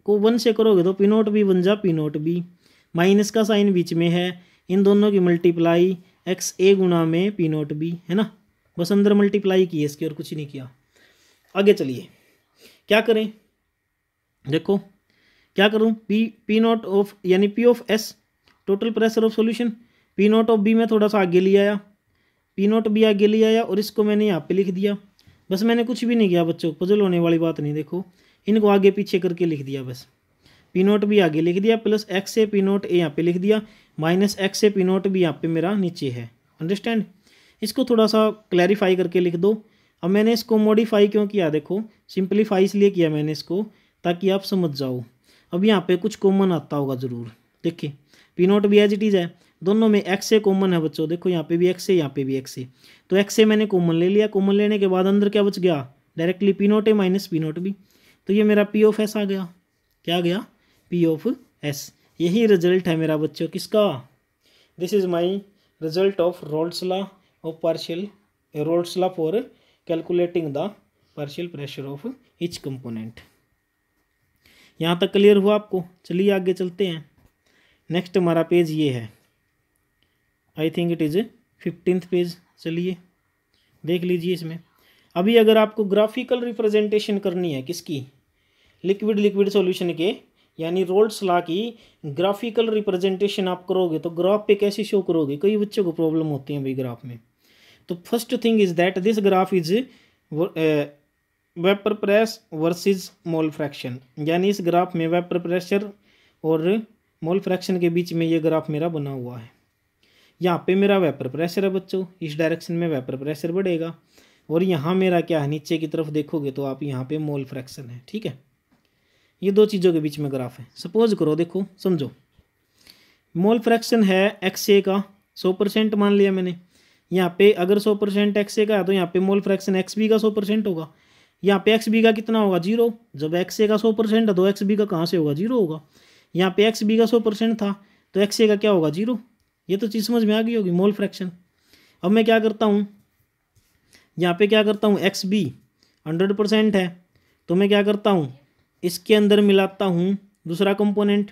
को वन से करोगे तो पिनोट बी बन जा पिनोट बी माइनस का साइन बीच में है इन दोनों की मल्टीप्लाई एक्स ए गुणा में पिनोट बी है ना बस अंदर मल्टीप्लाई की है इसकी और कुछ नहीं किया आगे चलिए क्या करें देखो क्या करूँ पी पी नॉट ऑफ यानी P of S total pressure of solution P naught of B में थोड़ा सा आगे ले आया पी नॉट बी आगे ले आया और इसको मैंने यहाँ पे लिख दिया बस मैंने कुछ भी नहीं किया बच्चों पजल होने वाली बात नहीं देखो इनको आगे पीछे करके लिख दिया बस पी नोट भी आगे लिख दिया plus X A P naught A यहाँ पे लिख दिया minus X A P naught भी यहाँ पे मेरा नीचे है अंडरस्टैंड इसको थोड़ा सा क्लैरिफाई करके लिख दो अब मैंने इसको मॉडिफाई क्यों किया देखो सिंप्लीफाई इसलिए किया मैंने इसको ताकि आप समझ जाओ अब यहाँ पे कुछ कॉमन आता होगा ज़रूर देखिए पी नोट भी एज इट इज़ है दोनों में एक्स ए कॉमन है बच्चों देखो यहाँ पे भी एक्स है यहाँ पे भी एक्स है तो एक्स ए मैंने कॉमन ले लिया कॉमन लेने के बाद अंदर क्या बच गया directly P naught A minus P naught B तो ये मेरा पी ऑफ एस आ गया क्या गया पी ऑफ एस यही रिजल्ट है मेरा बच्चों किसका this is my result of Raoult's law of partial Raoult's law for calculating the partial pressure of each component यहाँ तक क्लियर हुआ आपको चलिए आगे चलते हैं नेक्स्ट हमारा पेज ये है I think it is fifteenth page चलिए देख लीजिए इसमें अभी अगर आपको ग्राफिकल रिप्रेजेंटेशन करनी है किसकी लिक्विड लिक्विड सॉल्यूशन के यानी रोल्स ला की ग्राफिकल रिप्रेजेंटेशन आप करोगे तो ग्राफ पे कैसे शो करोगे कई बच्चों को प्रॉब्लम होती है भाई ग्राफ में तो first thing is that this graph is vapour pressure versus mole fraction यानी इस ग्राफ में वेपर प्रेशर और मोल फ्रैक्शन के बीच में ये ग्राफ मेरा बना हुआ है यहाँ पे मेरा वेपर प्रेशर है बच्चों इस डायरेक्शन में वेपर प्रेशर बढ़ेगा और यहाँ मेरा क्या है नीचे की तरफ देखोगे तो आप यहाँ पे मोल फ्रैक्शन है ठीक है ये दो चीज़ों के बीच में ग्राफ है सपोज करो देखो समझो मोल फ्रैक्शन है एक्स ए का सौ परसेंट मान लिया मैंने यहाँ पे अगर सौ परसेंट एक्स ए का है तो यहाँ पे मोल फ्रैक्शन एक्स बी का सौ परसेंट होगा यहाँ पे एक्स बी का कितना होगा जीरो जब एक्स ए का सौ परसेंट है तो एक्स बी का कहाँ से होगा जीरो होगा यहाँ पे एक्स बी का सौ परसेंट था तो एक्स ए का क्या होगा जीरो ये तो चीज़ समझ में आ गई होगी मोल फ्रैक्शन अब मैं क्या करता हूँ यहाँ पे क्या करता हूँ एक्स बी हंड्रेड परसेंट है तो मैं क्या करता हूँ इसके अंदर मिलाता हूँ दूसरा कंपोनेंट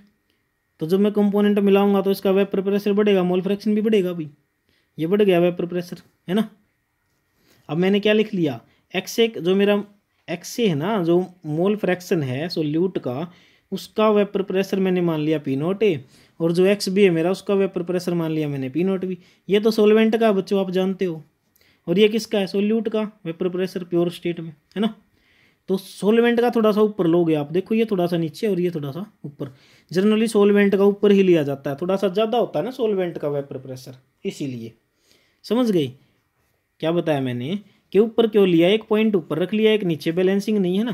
तो जब मैं कंपोनेंट मिलाऊंगा तो इसका वेपर प्रेशर बढ़ेगा मोल फ्रैक्शन भी बढ़ेगा भाई ये बढ़ गया वेपर प्रेशर है ना अब मैंने क्या लिख लिया एक्स एक जो मेरा एक्से है ना जो मोल फ्रैक्शन है सोल्यूट का उसका वेपर प्रेशर मैंने मान लिया पी नोट ए और जो एक्स भी है मेरा उसका वेपर प्रेशर मान लिया मैंने पी नोट भी ये तो सोलवेंट का बच्चों आप जानते हो और ये किसका है सोल्यूट का वेपर प्रेशर प्योर स्टेट में है ना तो सोलवेंट का थोड़ा सा ऊपर लोगे आप देखो ये थोड़ा सा नीचे और ये थोड़ा सा ऊपर जनरली सोलवेंट का ऊपर ही लिया जाता है थोड़ा सा ज़्यादा होता है ना सोलवेंट का वेपर प्रेशर इसीलिए समझ गई क्या बताया मैंने के ऊपर क्यों लिया एक पॉइंट ऊपर रख लिया एक नीचे बैलेंसिंग नहीं है ना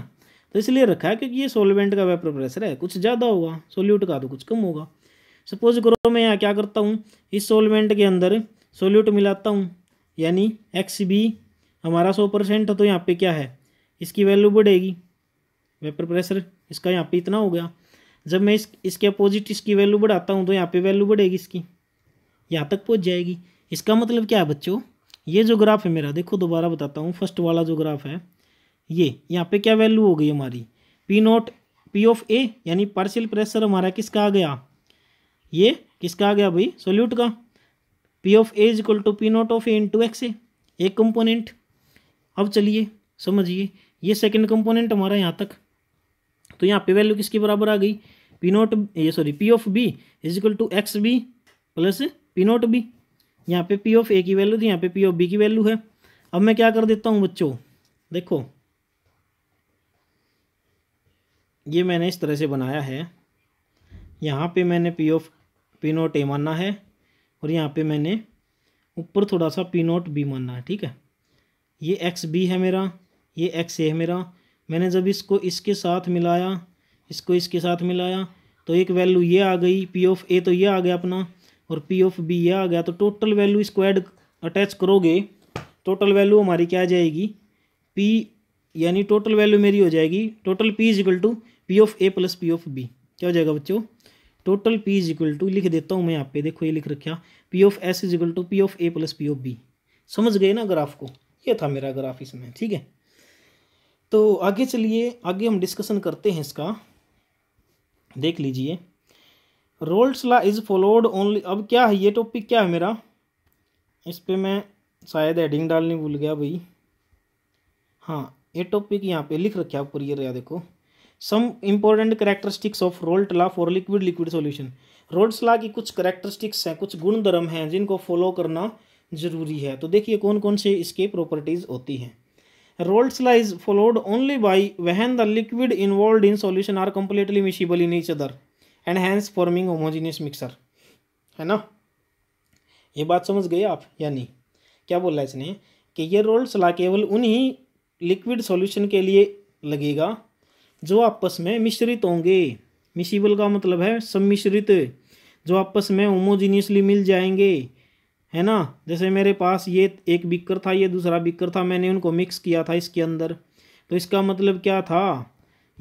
तो इसलिए रखा है क्योंकि ये सोलवेंट का वेपर प्रेशर है कुछ ज़्यादा होगा सोल्यूट का तो कुछ कम होगा सपोज करो मैं यहाँ क्या करता हूँ इस सोलवेंट के अंदर सोल्यूट मिलाता हूँ यानी एक्स बी हमारा सौ परसेंट है तो यहाँ पे क्या है इसकी वैल्यू बढ़ेगी वेपर प्रेशर इसका यहाँ पे इतना हो गया जब मैं इस इसके अपोजिट इसकी वैल्यू बढ़ाता हूँ तो यहाँ पे वैल्यू बढ़ेगी इसकी यहाँ तक पहुँच जाएगी इसका मतलब क्या है बच्चों ये जो ग्राफ है मेरा देखो दोबारा बताता हूँ फर्स्ट वाला जो ग्राफ है ये यहाँ पे क्या वैल्यू हो गई हमारी P naught P of A यानी पार्शियल प्रेशर हमारा किसका आ गया ये किसका आ गया भाई सोल्यूट का P of A is equal to P naught of A into X A एक कंपोनेंट अब चलिए समझिए ये सेकंड कंपोनेंट हमारा यहाँ तक तो यहाँ पे वैल्यू किसके बराबर आ गई पी नोट ये sorry P of B is equal to X B plus P naught B यहाँ पे पी ऑफ ए की वैल्यू थी यहाँ पे पी ऑफ बी की वैल्यू है अब मैं क्या कर देता हूँ बच्चों देखो ये मैंने इस तरह से बनाया है यहाँ पे मैंने P of P naught A माना है और यहाँ पे मैंने ऊपर थोड़ा सा पी नोट बी मानना है ठीक है ये एक्स बी है मेरा ये एक्स ए है मेरा मैंने जब इसको इसके साथ मिलाया इसको इसके साथ मिलाया तो एक वैल्यू ये आ गई पी ऑफ ए तो ये आ गया अपना और पी ऑफ बी ये आ गया तो टोटल वैल्यू इसको अटैच करोगे टोटल वैल्यू हमारी क्या आ जाएगी पी यानी टोटल वैल्यू मेरी हो जाएगी total P is equal to P of A plus P of B क्या हो जाएगा बच्चों total P is equal to लिख देता हूँ मैं यहाँ पे देखो ये लिख रखा P of S is equal to P of A plus P of B समझ गए ना ग्राफ को ये था मेरा ग्राफ इसमें ठीक है तो आगे चलिए आगे हम डिस्कशन करते हैं इसका देख लीजिए Raoult's law is followed only अब क्या है ये टॉपिक क्या है मेरा इस पर मैं शायद एडिंग डालनी भूल गया भाई हाँ ये टॉपिक यहाँ पे लिख रखे आप ये रहा देखो some important characteristics of Raoult law for liquid liquid solution Raoult's law की कुछ करेक्टरिस्टिक्स हैं कुछ गुणधर्म हैं जिनको फॉलो करना जरूरी है तो देखिए कौन कौन से इसके प्रॉपर्टीज़ होती हैं Raoult's law is followed only by when the liquid involve in solution are completely miscible in each other and hence forming homogeneous mixture है ना ये बात समझ गए आप या नहीं क्या बोला है इसने कि ये रोल सलाह केवल उन्हीं लिक्विड सॉल्यूशन के लिए लगेगा जो आपस में मिश्रित होंगे मिशिबल का मतलब है सम्मिश्रित जो आपस में होमोजीनियसली मिल जाएंगे है ना जैसे मेरे पास ये एक बिकर था ये दूसरा बिकर था मैंने उनको मिक्स किया था इसके अंदर तो इसका मतलब क्या था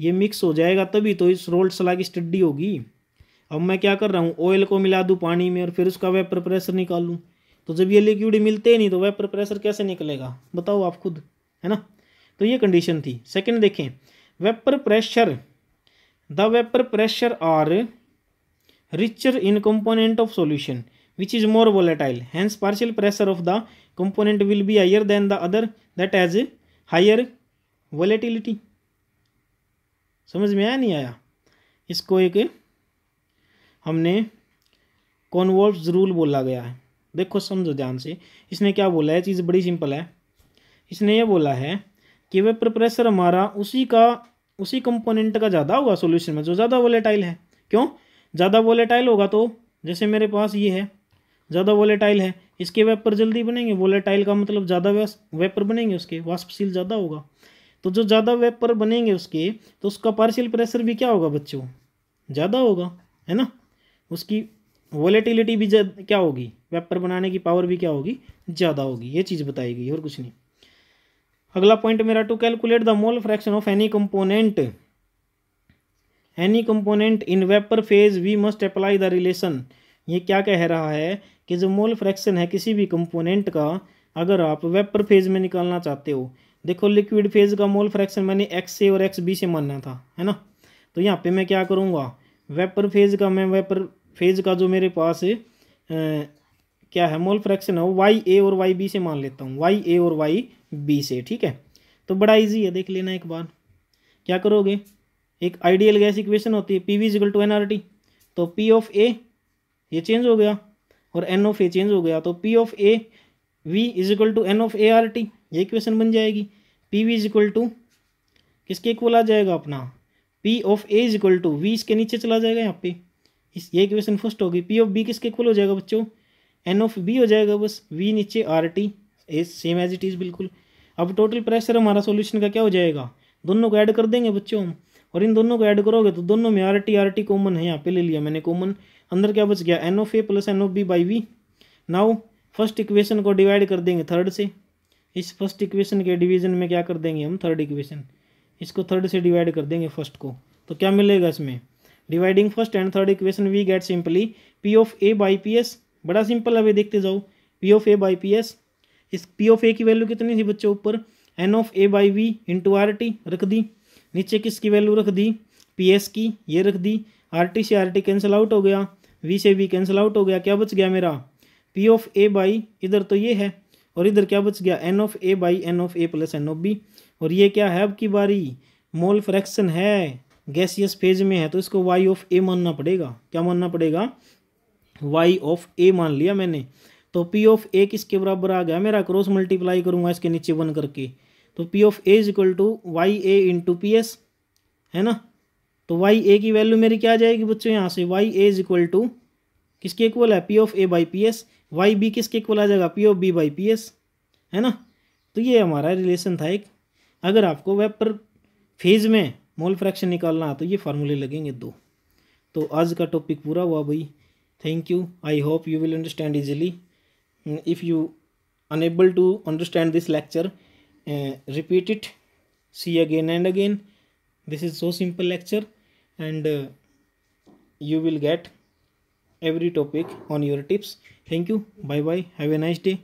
ये मिक्स हो जाएगा तभी तो इस रोल्ड सलाह की स्टडी होगी अब मैं क्या कर रहा हूँ ऑयल को मिला दूँ पानी में और फिर उसका वेपर प्रेशर निकालूँ तो जब ये लिक्विड मिलते नहीं तो वेपर प्रेशर कैसे निकलेगा बताओ आप खुद है ना तो ये कंडीशन थी सेकंड देखें vapour pressure the vapour pressure are richer in component of solution which is more volatile hence partial pressure of the component will be higher than the other that has higher volatility समझ में आया नहीं आया इसको एक हमने कॉनवॉल्व rule बोला गया है देखो समझो ध्यान से इसने क्या बोला है चीज़ बड़ी सिंपल है इसने ये बोला है कि वह प्रेशर हमारा उसी का उसी कंपोनेंट का ज़्यादा होगा सॉल्यूशन में जो ज़्यादा वोलेटाइल है क्यों ज़्यादा वोलेटाइल होगा तो जैसे मेरे पास ये है ज़्यादा वोलेटाइल है इसके वेपर जल्दी बनेंगे वोलेटाइल का मतलब ज़्यादा वेपर बनेंगे उसके वाष्पशील ज़्यादा होगा तो जो ज़्यादा वेपर बनेंगे उसके तो उसका पार्शियल प्रेशर भी क्या होगा बच्चों ज़्यादा होगा है ना उसकी वॉलेटिलिटी भी क्या होगी वेपर बनाने की पावर भी क्या होगी ज़्यादा होगी ये चीज़ बताई गई और कुछ नहीं अगला पॉइंट मेरा to calculate the mole fraction of any component any component in vapour phase we must apply the relation ये क्या कह रहा है कि जो मोल फ्रैक्शन है किसी भी कंपोनेंट का अगर आप वेपर फेज में निकालना चाहते हो देखो लिक्विड फेज का मोल फ्रैक्शन मैंने एक्स से और एक्स बी से मानना था है ना तो यहाँ पे मैं क्या करूँगा वेपर फेज का मैं वेपर फेज का जो मेरे पास है क्या है मोल फ्रैक्शन है वो वाई ए और वाई बी से मान लेता हूँ वाई ए और वाई बी से ठीक है तो बड़ा इजी है देख लेना एक बार क्या करोगे एक आइडियल गैस इक्वेशन होती है P V equal to N R T तो पी ऑफ ए ये चेंज हो गया और एन ऑफ ए चेंज हो गया तो P of A V equal to N of A R T ये क्वेश्चन बन जाएगी P V is equal to किसके इक्वल आ जाएगा अपना P of A is equal to V इसके नीचे चला जाएगा यहाँ पे इस ये क्वेश्चन फर्स्ट होगी पी ऑफ बी किसके इक्वल हो जाएगा बच्चों एन ऑफ बी हो जाएगा बस वी नीचे R T A same as it is बिल्कुल अब टोटल प्रेशर हमारा सोल्यूशन का क्या हो जाएगा दोनों को ऐड कर देंगे बच्चों हम और इन दोनों को ऐड करोगे तो दोनों में R T R T common है यहाँ पे ले लिया मैंने कॉमन अंदर क्या बच गया N of A plus N of B by V now first equation को डिवाइड कर देंगे थर्ड से इस फर्स्ट इक्वेशन के डिवीजन में क्या कर देंगे हम थर्ड इक्वेशन इसको थर्ड से डिवाइड कर देंगे फर्स्ट को तो क्या मिलेगा इसमें dividing first and third equation we get simply P of A by P S बड़ा सिंपल अभी देखते जाओ P of A by P S इस पी ऑफ ए की वैल्यू कितनी थी बच्चों ऊपर N of A by V into R T रख दी नीचे किसकी वैल्यू रख दी पी एस की ये रख दी आर टी से आर टी कैंसिल आउट हो गया वी से वी कैंसिल आउट हो गया क्या बच गया मेरा पी ऑफ ए बाई इधर तो ये है और इधर क्या बच गया N of A by N of A plus N of B और ये क्या है अब की बारी मोल फ्रैक्शन है गैसियस फेज में है तो इसको वाई ऑफ ए मानना पड़ेगा क्या मानना पड़ेगा वाई ऑफ ए मान लिया मैंने तो पी ऑफ ए किसके बराबर आ गया मेरा क्रॉस मल्टीप्लाई करूंगा इसके नीचे वन करके तो P of A is equal to Y A into P S है ना तो वाई ए की वैल्यू मेरी क्या आ जाएगी बच्चों यहाँ से Y A is equal to किसके इक्वल है P of A by P S Y B किसके इक्वल आ जाएगा P of B by P S है ना तो ये हमारा रिलेशन था एक अगर आपको वेपर फेज में मोल फ्रैक्शन निकालना है तो ये फार्मूले लगेंगे दो तो आज का टॉपिक पूरा हुआ भाई thank you I hope you will understand easily if you unable to understand this lecture repeat it see again and again this is so simple lecture and you will get every topic on your tips thank you bye bye have a nice day